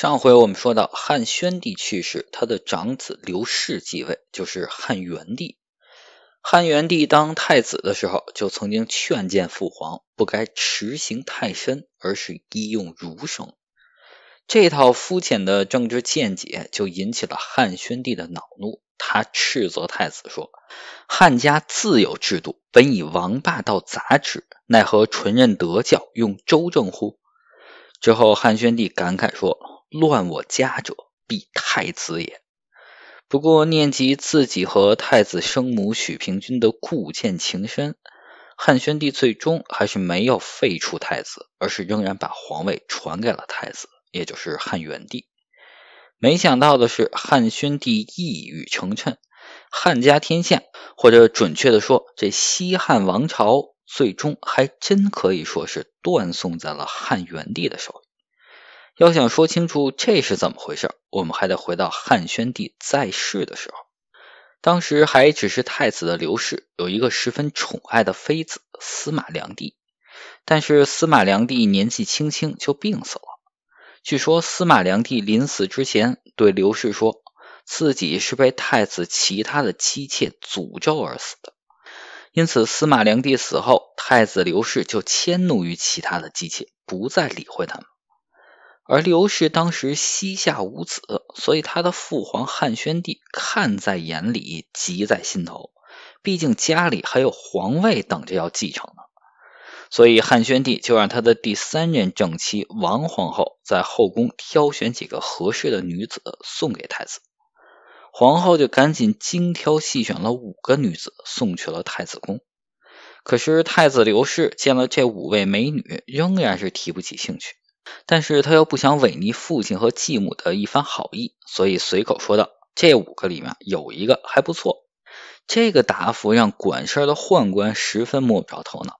上回我们说到汉宣帝去世，他的长子刘氏继位，就是汉元帝。汉元帝当太子的时候，就曾经劝谏父皇不该持刑太深，而是医用儒生。这套肤浅的政治见解就引起了汉宣帝的恼怒，他斥责太子说：“汉家自有制度，本以王霸道杂之，奈何纯任德教，用周政乎？”之后，汉宣帝感慨说。乱我家者，必太子也。不过念及自己和太子生母许平君的故剑情深，汉宣帝最终还是没有废除太子，而是仍然把皇位传给了太子，也就是汉元帝。没想到的是，汉宣帝一语成谶，汉家天下，或者准确的说，这西汉王朝最终还真可以说是断送在了汉元帝的手里。要想说清楚这是怎么回事，我们还得回到汉宣帝在世的时候。当时还只是太子的刘氏有一个十分宠爱的妃子司马良娣，但是司马良娣年纪轻轻就病死了。据说司马良娣临死之前对刘氏说，自己是被太子其他的妻妾诅咒而死的。因此，司马良娣死后，太子刘氏就迁怒于其他的妻妾，不再理会他们。而刘氏当时膝下无子，所以他的父皇汉宣帝看在眼里，急在心头。毕竟家里还有皇位等着要继承呢，所以汉宣帝就让他的第三任正妻王皇后在后宫挑选几个合适的女子送给太子。皇后就赶紧精挑细选了五个女子送去了太子宫。可是太子刘氏见了这五位美女，仍然是提不起兴趣。但是他又不想违逆父亲和继母的一番好意，所以随口说道：“这五个里面有一个还不错。”这个答复让管事儿的宦官十分摸不着头脑，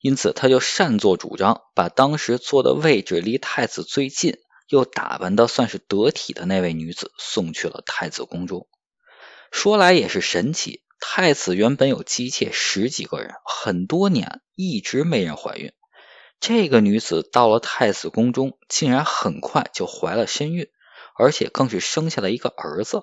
因此他就擅作主张，把当时坐的位置离太子最近又打扮的算是得体的那位女子送去了太子宫中。说来也是神奇，太子原本有妻妾十几个人，很多年一直没人怀孕。这个女子到了太子宫中，竟然很快就怀了身孕，而且更是生下了一个儿子。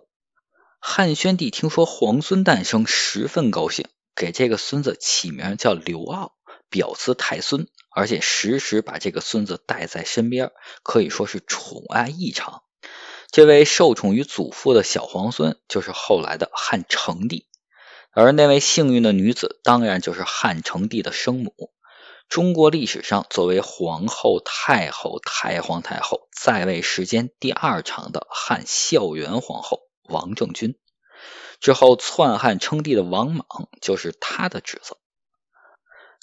汉宣帝听说皇孙诞生，十分高兴，给这个孙子起名叫刘骜，表字太孙，而且时时把这个孙子带在身边，可以说是宠爱异常。这位受宠于祖父的小皇孙，就是后来的汉成帝，而那位幸运的女子，当然就是汉成帝的生母。中国历史上作为皇后、太后、太皇太后在位时间第二长的汉孝元皇后王政君，之后篡汉称帝的王莽就是他的侄子。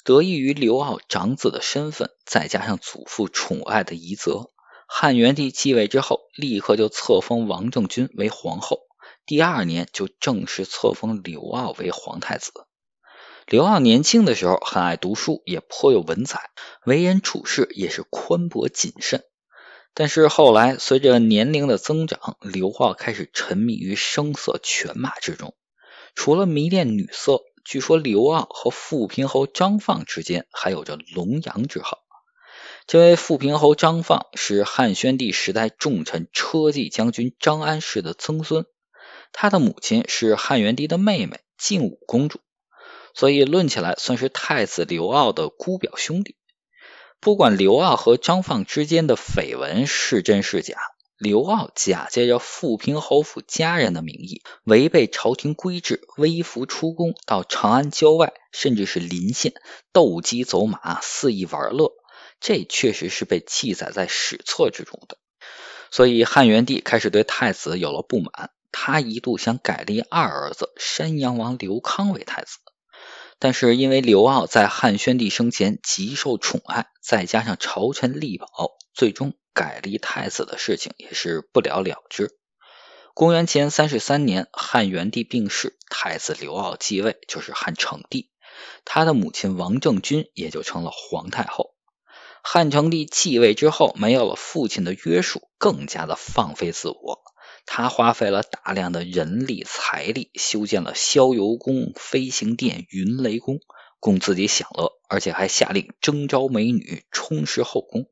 得益于刘骜长子的身份，再加上祖父宠爱的遗泽，汉元帝继位之后，立刻就册封王政君为皇后，第二年就正式册封刘骜为皇太子。刘骜年轻的时候很爱读书，也颇有文采，为人处事也是宽博谨慎。但是后来随着年龄的增长，刘骜开始沉迷于声色犬马之中。除了迷恋女色，据说刘骜和富平侯张放之间还有着龙阳之好。这位富平侯张放是汉宣帝时代重臣车骑将军张安世的曾孙，他的母亲是汉元帝的妹妹晋武公主。所以论起来，算是太子刘骜的姑表兄弟。不管刘骜和张放之间的绯闻是真是假，刘骜假借着富平侯府家人的名义，违背朝廷规制，微服出宫，到长安郊外，甚至是临县斗鸡走马，肆意玩乐，这确实是被记载在史册之中的。所以汉元帝开始对太子有了不满，他一度想改立二儿子山阳王刘康为太子。但是因为刘骜在汉宣帝生前极受宠爱，再加上朝臣力保，最终改立太子的事情也是不了了之。公元前三十三年，汉元帝病逝，太子刘骜继位，就是汉成帝。他的母亲王政君也就成了皇太后。汉成帝继位之后，没有了父亲的约束，更加的放飞自我。他花费了大量的人力财力，修建了逍遥宫、飞行殿、云雷宫，供自己享乐，而且还下令征召美女，充实后宫。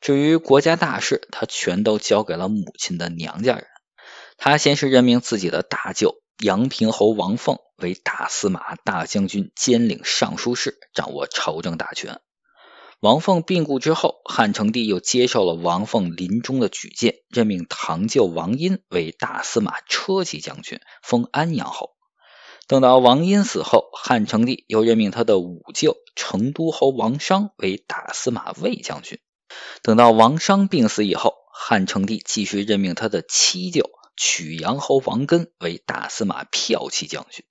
至于国家大事，他全都交给了母亲的娘家人。他先是任命自己的大舅杨平侯王凤为大司马、大将军，兼领尚书事，掌握朝政大权。王凤病故之后，汉成帝又接受了王凤临终的举荐，任命堂舅王殷为大司马车骑将军，封安阳侯。等到王殷死后，汉成帝又任命他的五舅成都侯王商为大司马卫将军。等到王商病死以后，汉成帝继续任命他的七舅曲阳侯王根为大司马骠骑将军。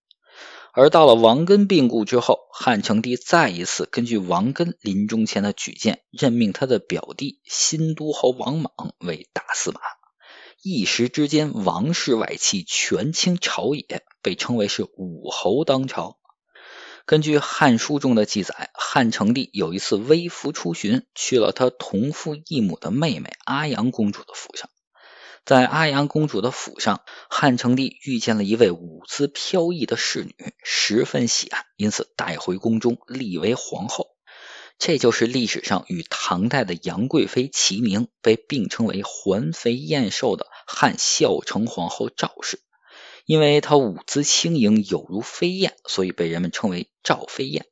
而到了王根病故之后，汉成帝再一次根据王根临终前的举荐，任命他的表弟新都侯王莽为大司马。一时之间，王室外戚权倾朝野，被称为是武侯当朝。根据《汉书》中的记载，汉成帝有一次微服出巡，去了他同父异母的妹妹阿阳公主的府上。在阿阳公主的府上，汉成帝遇见了一位舞姿飘逸的侍女，十分喜爱，因此带回宫中立为皇后。这就是历史上与唐代的杨贵妃齐名，被并称为“环肥燕瘦”的汉孝成皇后赵氏。因为她舞姿轻盈，有如飞燕，所以被人们称为“赵飞燕”。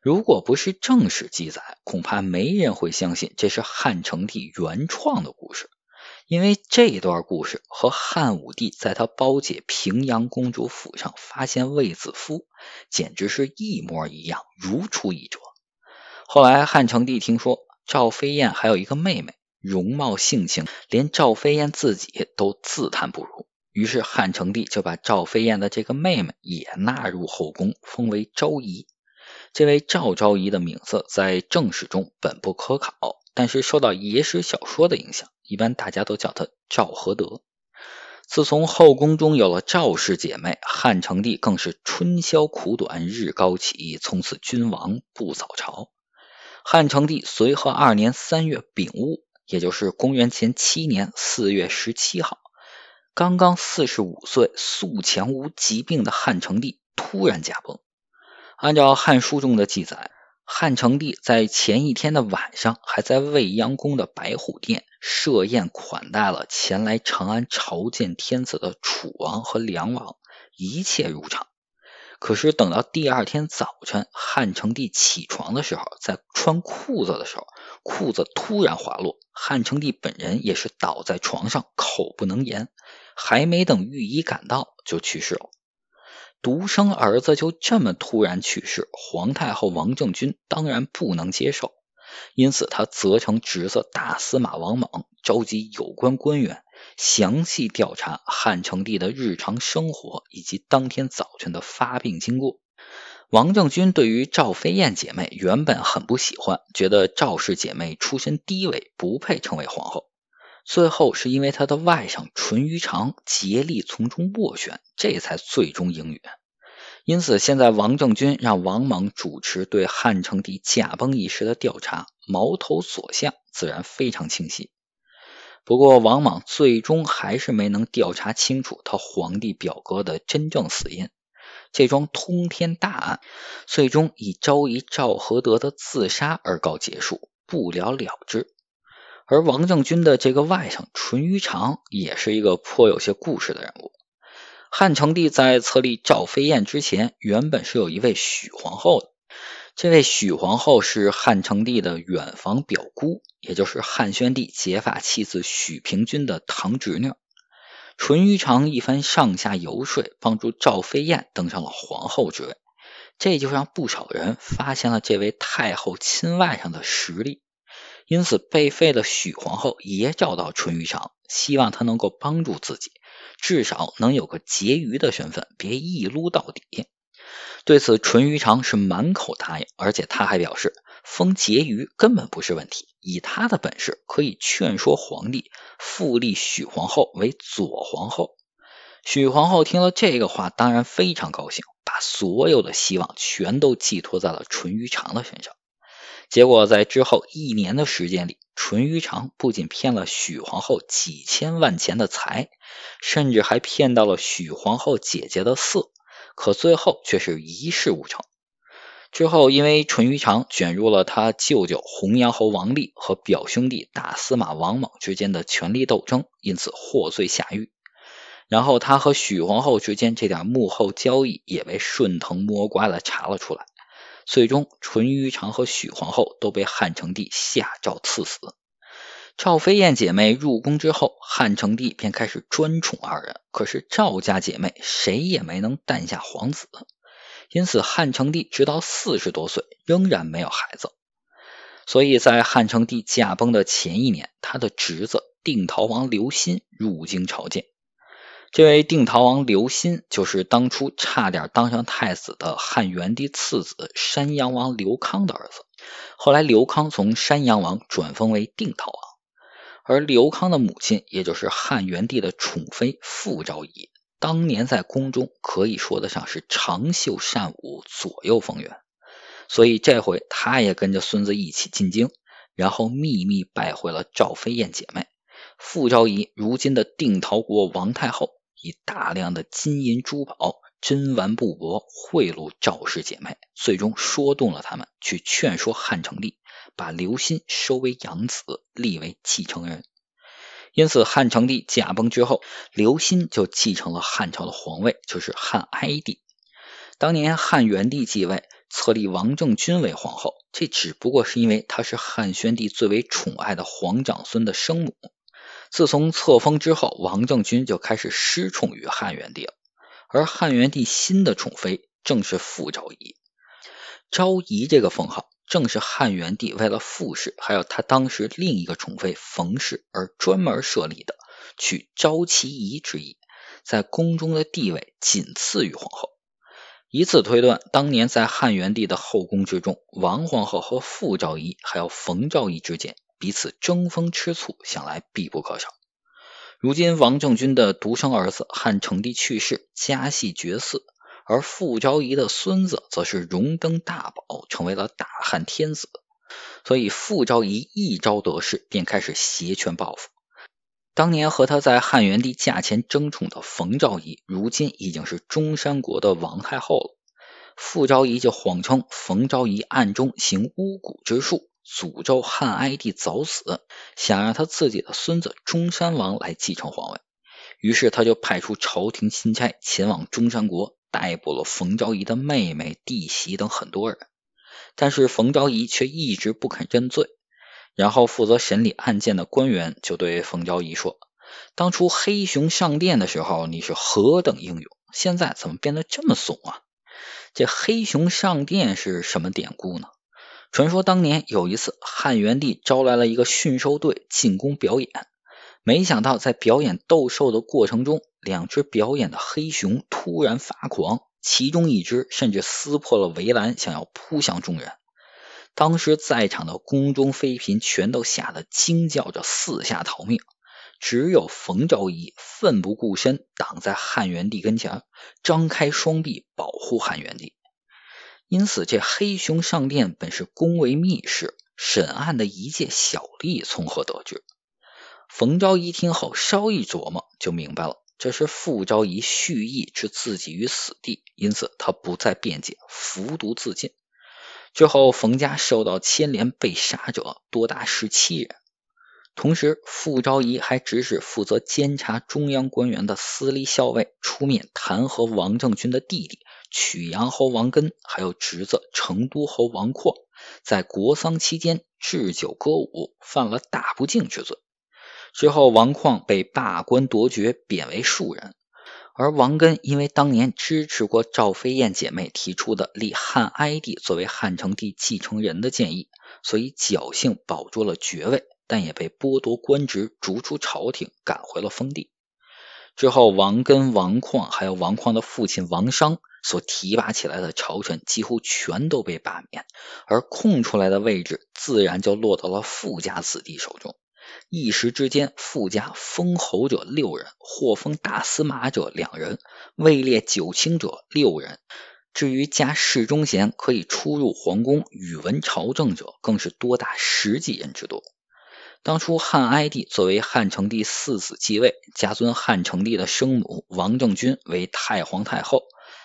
如果不是正史记载，恐怕没人会相信这是汉成帝原创的故事。因为这段故事和汉武帝在他胞姐平阳公主府上发现卫子夫，简直是一模一样，如出一辙。后来汉成帝听说赵飞燕还有一个妹妹，容貌性情连赵飞燕自己都自叹不如，于是汉成帝就把赵飞燕的这个妹妹也纳入后宫，封为昭仪。这位赵昭仪的名字在正史中本不可考。但是受到野史小说的影响，一般大家都叫他赵合德。自从后宫中有了赵氏姐妹，汉成帝更是春宵苦短日高起，从此君王不早朝。汉成帝随和二年三月丙午，也就是公元前七年四月十七号，刚刚四十五岁、素强无疾病的汉成帝突然驾崩。按照《汉书》中的记载。汉成帝在前一天的晚上，还在未央宫的白虎殿设宴款待了前来长安朝见天子的楚王和梁王，一切如常。可是等到第二天早晨，汉成帝起床的时候，在穿裤子的时候，裤子突然滑落，汉成帝本人也是倒在床上，口不能言，还没等御医赶到，就去世了。独生儿子就这么突然去世，皇太后王政君当然不能接受，因此他责成侄子大司马王莽召集有关官员，详细调查汉成帝的日常生活以及当天早晨的发病经过。王政君对于赵飞燕姐妹原本很不喜欢，觉得赵氏姐妹出身低微，不配成为皇后。最后是因为他的外甥淳于长竭力从中斡旋，这才最终应允。因此，现在王政君让王莽主持对汉成帝驾崩一事的调查，矛头所向自然非常清晰。不过，王莽最终还是没能调查清楚他皇帝表哥的真正死因，这桩通天大案最终以昭仪赵合德的自杀而告结束，不了了之。而王政君的这个外甥淳于长也是一个颇有些故事的人物。汉成帝在册立赵飞燕之前，原本是有一位许皇后的。这位许皇后是汉成帝的远房表姑，也就是汉宣帝结发妻子许平君的堂侄女。淳于长一番上下游说，帮助赵飞燕登上了皇后之位，这就让不少人发现了这位太后亲外甥的实力。因此，被废的许皇后也找到淳于长，希望他能够帮助自己，至少能有个婕妤的身份，别一撸到底。对此，淳于长是满口答应，而且他还表示封婕妤根本不是问题，以他的本事可以劝说皇帝复立许皇后为左皇后。许皇后听了这个话，当然非常高兴，把所有的希望全都寄托在了淳于长的身上。结果在之后一年的时间里，淳于长不仅骗了许皇后几千万钱的财，甚至还骗到了许皇后姐姐的色，可最后却是一事无成。之后，因为淳于长卷入了他舅舅洪阳侯王立和表兄弟大司马王莽之间的权力斗争，因此获罪下狱。然后，他和许皇后之间这点幕后交易也被顺藤摸瓜的查了出来。最终，淳于长和许皇后都被汉成帝下诏赐死。赵飞燕姐妹入宫之后，汉成帝便开始专宠二人。可是赵家姐妹谁也没能诞下皇子，因此汉成帝直到四十多岁仍然没有孩子。所以在汉成帝驾崩的前一年，他的侄子定陶王刘歆入京朝见。这位定陶王刘歆就是当初差点当上太子的汉元帝次子山阳王刘康的儿子。后来刘康从山阳王转封为定陶王，而刘康的母亲，也就是汉元帝的宠妃傅昭仪，当年在宫中可以说得上是长袖善舞，左右逢源。所以这回他也跟着孙子一起进京，然后秘密拜会了赵飞燕姐妹。傅昭仪如今的定陶国王太后。以大量的金银珠宝、珍玩布帛贿赂赵氏姐妹，最终说动了他们，去劝说汉成帝把刘歆收为养子，立为继承人。因此，汉成帝驾崩之后，刘歆就继承了汉朝的皇位，就是汉哀帝。当年汉元帝继位，册立王政君为皇后，这只不过是因为她是汉宣帝最为宠爱的皇长孙的生母。自从册封之后，王政君就开始失宠于汉元帝了。而汉元帝新的宠妃正是傅昭仪。昭仪这个封号，正是汉元帝为了傅氏，还有他当时另一个宠妃冯氏而专门设立的，取昭其仪之意。在宫中的地位仅次于皇后。以此推断，当年在汉元帝的后宫之中，王皇后和傅昭仪还有冯昭仪之间。彼此争风吃醋，向来必不可少。如今王政君的独生儿子汉成帝去世，家系绝嗣，而傅昭仪的孙子则是荣登大宝，成为了大汉天子。所以傅昭仪一朝得势，便开始挟权报复。当年和他在汉元帝驾前争宠的冯昭仪，如今已经是中山国的王太后了。傅昭仪就谎称冯昭仪暗中行巫蛊之术。诅咒汉哀帝早死，想让他自己的孙子中山王来继承皇位。于是他就派出朝廷钦差前往中山国，逮捕了冯昭仪的妹妹、弟媳等很多人。但是冯昭仪却一直不肯认罪。然后负责审理案件的官员就对冯昭仪说：“当初黑熊上殿的时候，你是何等英勇，现在怎么变得这么怂啊？”这黑熊上殿是什么典故呢？传说当年有一次，汉元帝招来了一个驯兽队进宫表演。没想到在表演斗兽的过程中，两只表演的黑熊突然发狂，其中一只甚至撕破了围栏，想要扑向众人。当时在场的宫中妃嫔全都吓得惊叫着四下逃命，只有冯昭仪奋不顾身挡在汉元帝跟前，张开双臂保护汉元帝。因此，这黑熊上殿本是宫闱秘事，审案的一介小吏从何得知？冯昭仪听后稍一琢磨就明白了，这是傅昭仪蓄意置自己于死地，因此他不再辩解，服毒自尽。之后，冯家受到牵连被杀者多达十七人。同时，傅昭仪还指使负责监察中央官员的司隶校尉出面弹劾王政君的弟弟曲阳侯王根，还有侄子成都侯王旷，在国丧期间置酒歌舞，犯了大不敬之罪。之后，王旷被罢官夺爵，贬为庶人；而王根因为当年支持过赵飞燕姐妹提出的立汉哀帝作为汉成帝继承人的建议，所以侥幸保住了爵位。但也被剥夺官职，逐出朝廷，赶回了封地。之后，王根、王旷还有王旷的父亲王商所提拔起来的朝臣，几乎全都被罢免，而空出来的位置，自然就落到了富家子弟手中。一时之间，富家封侯者六人，获封大司马者两人，位列九卿者六人。至于加侍中贤，可以出入皇宫、宇文朝政者，更是多达十几人之多。当初汉哀帝作为汉成帝四子继位，加尊汉成帝的生母王政君为太皇太后，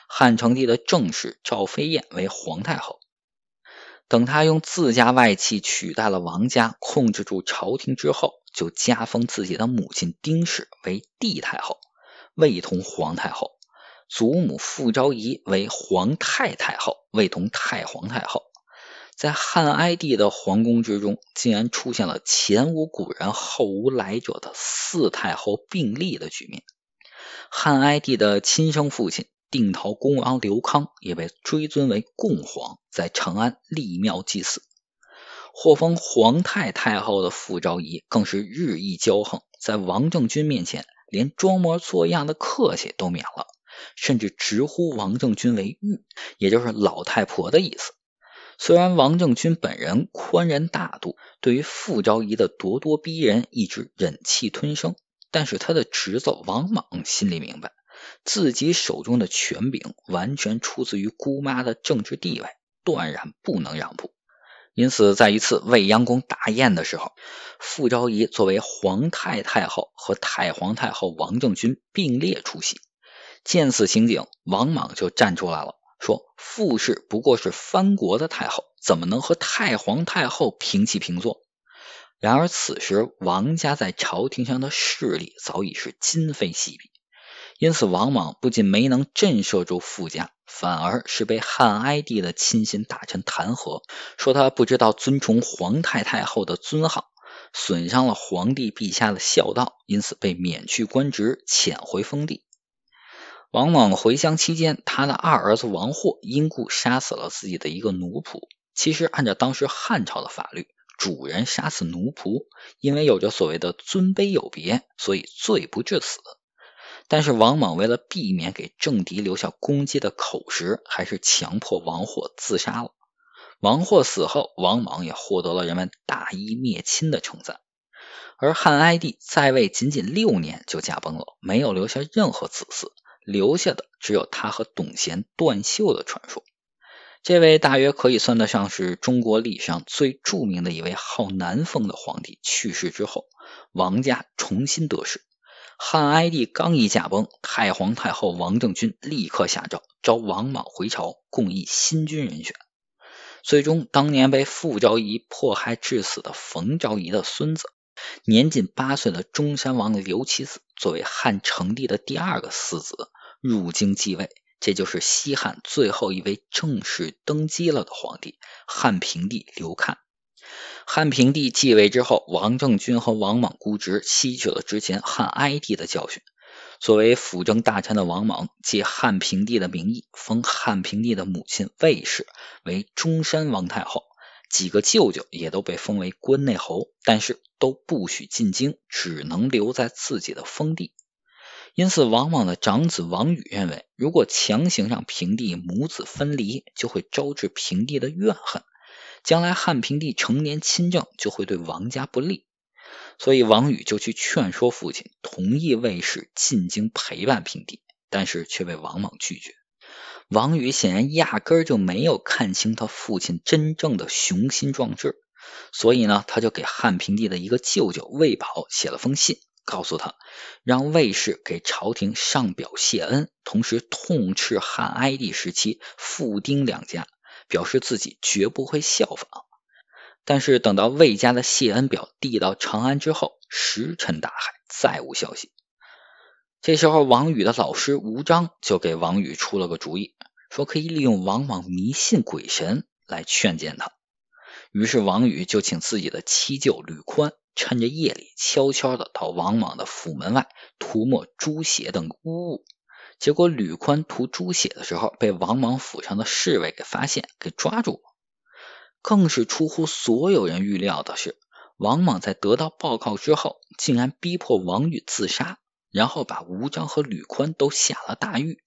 汉成帝的正室赵飞燕为皇太后。等他用自家外戚取代了王家，控制住朝廷之后，就加封自己的母亲丁氏为帝太后，位同皇太后；祖母傅昭仪为皇太太后，位同太皇太后。在汉哀帝的皇宫之中，竟然出现了前无古人后无来者的四太后并立的局面。汉哀帝的亲生父亲定陶公王刘康也被追尊为共皇，在长安立庙祭祀。获封皇太太后的傅昭仪更是日益骄横，在王政君面前连装模作样的客气都免了，甚至直呼王政君为“玉，也就是老太婆的意思。虽然王正军本人宽仁大度，对于傅昭仪的咄咄逼人一直忍气吞声，但是他的侄子王莽心里明白，自己手中的权柄完全出自于姑妈的政治地位，断然不能让步。因此，在一次未央宫大宴的时候，傅昭仪作为皇太太后和太皇太后王政君并列出席，见此情景，王莽就站出来了。说傅氏不过是藩国的太后，怎么能和太皇太后平起平坐？然而此时王家在朝廷上的势力早已是今非昔比，因此王莽不仅没能震慑住傅家，反而是被汉哀帝的亲信大臣弹劾，说他不知道尊崇皇太太后的尊号，损伤了皇帝陛下的孝道，因此被免去官职，遣回封地。王莽回乡期间，他的二儿子王获因故杀死了自己的一个奴仆。其实，按照当时汉朝的法律，主人杀死奴仆，因为有着所谓的尊卑有别，所以罪不至死。但是，王莽为了避免给政敌留下攻击的口实，还是强迫王获自杀了。王获死后，王莽也获得了人们大义灭亲的称赞。而汉哀帝在位仅仅六年就驾崩了，没有留下任何子嗣。留下的只有他和董贤、断袖的传说。这位大约可以算得上是中国历史上最著名的一位号南风的皇帝。去世之后，王家重新得势。汉哀帝刚一驾崩，太皇太后王政君立刻下诏召王莽回朝，共议新君人选。最终，当年被傅昭仪迫害致死的冯昭仪的孙子，年仅八岁的中山王刘启子，作为汉成帝的第二个嗣子。入京继位，这就是西汉最后一位正式登基了的皇帝汉平帝刘衎。汉平帝继位之后，王政君和王莽固执吸取了之前汉哀帝的教训。作为辅政大臣的王莽，借汉平帝的名义，封汉平帝的母亲卫氏为中山王太后，几个舅舅也都被封为关内侯，但是都不许进京，只能留在自己的封地。因此，王莽的长子王宇认为，如果强行让平帝母子分离，就会招致平帝的怨恨，将来汉平帝成年亲政，就会对王家不利。所以，王宇就去劝说父亲，同意卫士进京陪伴平帝，但是却被王莽拒绝。王宇显然压根儿就没有看清他父亲真正的雄心壮志，所以呢，他就给汉平帝的一个舅舅魏宝写了封信。告诉他，让魏氏给朝廷上表谢恩，同时痛斥汉哀帝时期傅、丁两家，表示自己绝不会效仿。但是等到魏家的谢恩表递到长安之后，石沉大海，再无消息。这时候，王宇的老师吴章就给王宇出了个主意，说可以利用王莽迷信鬼神来劝谏他。于是，王宇就请自己的七舅吕宽。趁着夜里，悄悄的到王莽的府门外涂抹猪血等污物。结果吕宽涂猪血的时候，被王莽府上的侍卫给发现，给抓住。更是出乎所有人预料的是，王莽在得到报告之后，竟然逼迫王宇自杀，然后把吴章和吕宽都下了大狱。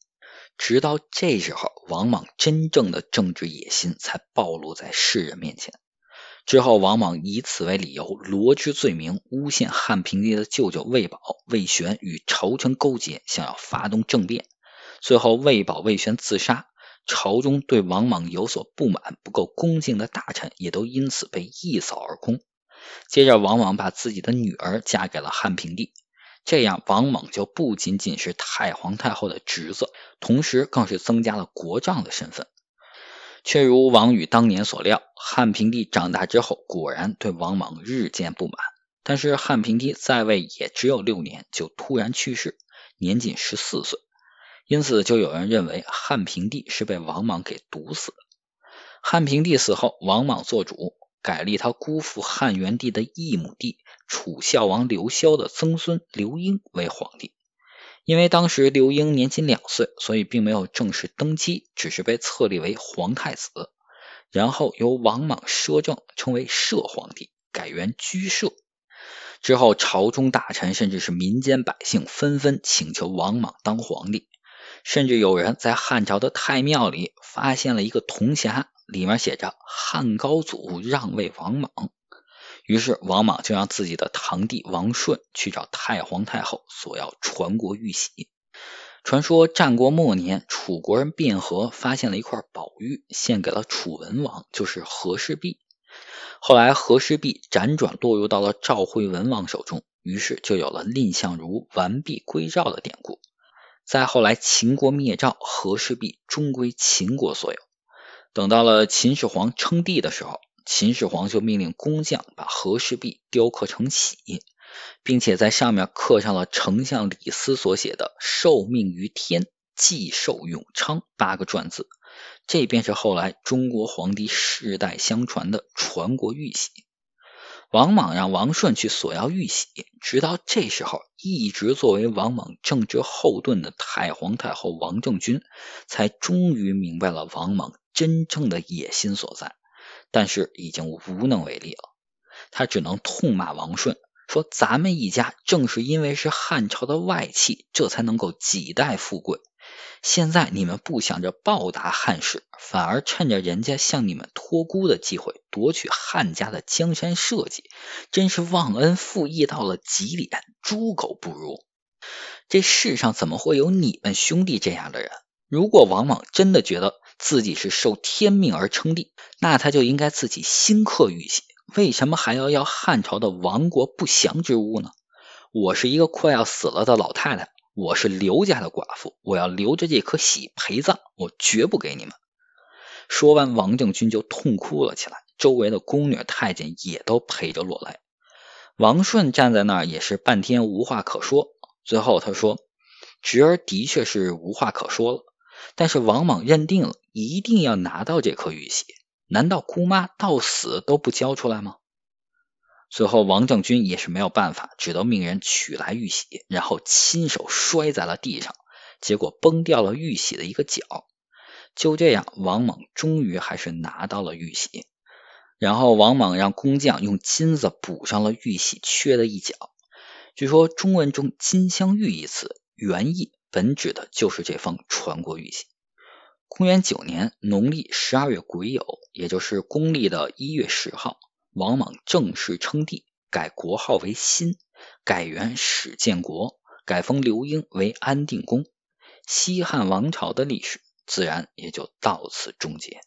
直到这时候，王莽真正的政治野心才暴露在世人面前。之后，王莽以此为理由，罗织罪名，诬陷汉平帝的舅舅魏宝、魏玄与朝臣勾结，想要发动政变。最后，魏宝、魏玄自杀。朝中对王莽有所不满、不够恭敬的大臣也都因此被一扫而空。接着，王莽把自己的女儿嫁给了汉平帝，这样王莽就不仅仅是太皇太后的侄子，同时更是增加了国丈的身份。却如王宇当年所料，汉平帝长大之后，果然对王莽日渐不满。但是汉平帝在位也只有六年，就突然去世，年仅十四岁。因此，就有人认为汉平帝是被王莽给毒死的。汉平帝死后，王莽做主，改立他姑父汉元帝的异母弟楚孝王刘嚣的曾孙刘婴为皇帝。因为当时刘英年仅两岁，所以并没有正式登基，只是被册立为皇太子。然后由王莽摄政，称为摄皇帝，改元居摄。之后，朝中大臣甚至是民间百姓纷纷请求王莽当皇帝，甚至有人在汉朝的太庙里发现了一个铜匣，里面写着“汉高祖让位王莽”。于是，王莽就让自己的堂弟王顺去找太皇太后索要传国玉玺。传说战国末年，楚国人卞和发现了一块宝玉，献给了楚文王，就是和氏璧。后来，和氏璧辗转落入到了赵惠文王手中，于是就有了蔺相如完璧归赵的典故。再后来，秦国灭赵，和氏璧终归秦国所有。等到了秦始皇称帝的时候。秦始皇就命令工匠把和氏璧雕刻成玺，并且在上面刻上了丞相李斯所写的“受命于天，既寿永昌”八个篆字，这便是后来中国皇帝世代相传的传国玉玺。王莽让王顺去索要玉玺，直到这时候，一直作为王莽政治后盾的太皇太后王政君，才终于明白了王莽真正的野心所在。但是已经无能为力了，他只能痛骂王顺说：“咱们一家正是因为是汉朝的外戚，这才能够几代富贵。现在你们不想着报答汉室，反而趁着人家向你们托孤的机会夺取汉家的江山社稷，真是忘恩负义到了极点，猪狗不如！这世上怎么会有你们兄弟这样的人？如果王莽真的觉得……”自己是受天命而称帝，那他就应该自己新刻玉玺，为什么还要要汉朝的亡国不祥之物呢？我是一个快要死了的老太太，我是刘家的寡妇，我要留着这颗玺陪葬，我绝不给你们。说完，王政君就痛哭了起来，周围的宫女太监也都陪着落泪。王顺站在那儿也是半天无话可说，最后他说：“侄儿的确是无话可说了。”但是王莽认定了，一定要拿到这颗玉玺。难道姑妈到死都不交出来吗？最后王政君也是没有办法，只得命人取来玉玺，然后亲手摔在了地上，结果崩掉了玉玺的一个角。就这样，王莽终于还是拿到了玉玺。然后王莽让工匠用金子补上了玉玺缺的一角。据说中文中“金镶玉”一词原意。本指的就是这封传国玉玺。公元九年农历十二月癸酉，也就是公历的一月十号，王莽正式称帝，改国号为新，改元始建国，改封刘英为安定公。西汉王朝的历史自然也就到此终结。